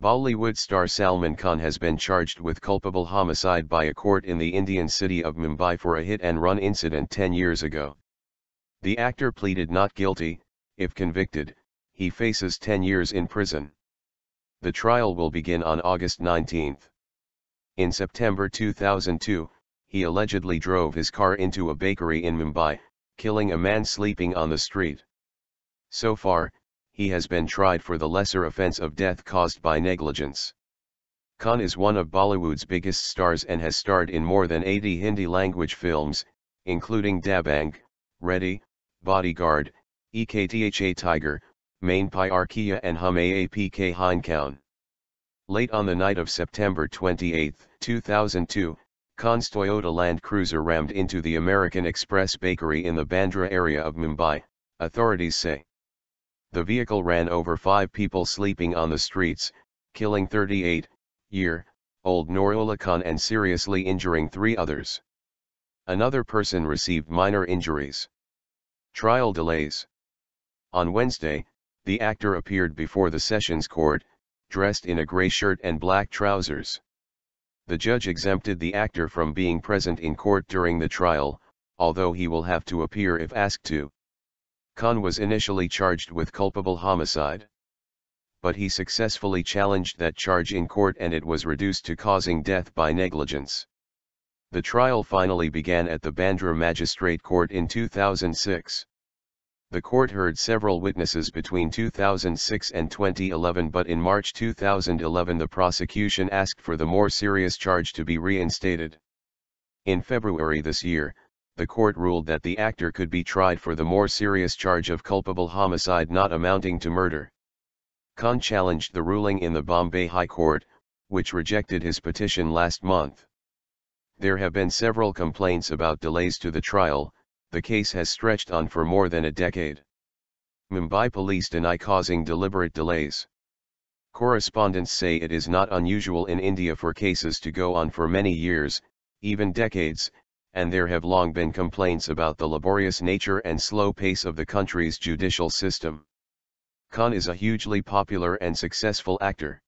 Bollywood star Salman Khan has been charged with culpable homicide by a court in the Indian city of Mumbai for a hit-and-run incident 10 years ago. The actor pleaded not guilty, if convicted, he faces 10 years in prison. The trial will begin on August 19. In September 2002, he allegedly drove his car into a bakery in Mumbai, killing a man sleeping on the street. So far, he has been tried for the lesser offense of death caused by negligence. Khan is one of Bollywood's biggest stars and has starred in more than 80 Hindi-language films, including Dabang, Ready, Bodyguard, EKTHA Tiger, Main Pyarkia and Hum AAPK Kaun. Late on the night of September 28, 2002, Khan's Toyota Land Cruiser rammed into the American Express Bakery in the Bandra area of Mumbai, authorities say the vehicle ran over five people sleeping on the streets, killing 38-year-old Norulakan and seriously injuring three others. Another person received minor injuries. Trial delays. On Wednesday, the actor appeared before the Sessions Court, dressed in a gray shirt and black trousers. The judge exempted the actor from being present in court during the trial, although he will have to appear if asked to, Khan was initially charged with culpable homicide. But he successfully challenged that charge in court and it was reduced to causing death by negligence. The trial finally began at the Bandra Magistrate Court in 2006. The court heard several witnesses between 2006 and 2011 but in March 2011 the prosecution asked for the more serious charge to be reinstated. In February this year, the court ruled that the actor could be tried for the more serious charge of culpable homicide not amounting to murder. Khan challenged the ruling in the Bombay High Court, which rejected his petition last month. There have been several complaints about delays to the trial, the case has stretched on for more than a decade. Mumbai police deny causing deliberate delays. Correspondents say it is not unusual in India for cases to go on for many years, even decades, and there have long been complaints about the laborious nature and slow pace of the country's judicial system. Khan is a hugely popular and successful actor.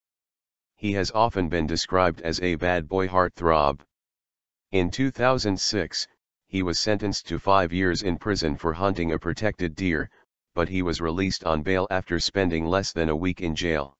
He has often been described as a bad boy heartthrob. In 2006, he was sentenced to five years in prison for hunting a protected deer, but he was released on bail after spending less than a week in jail.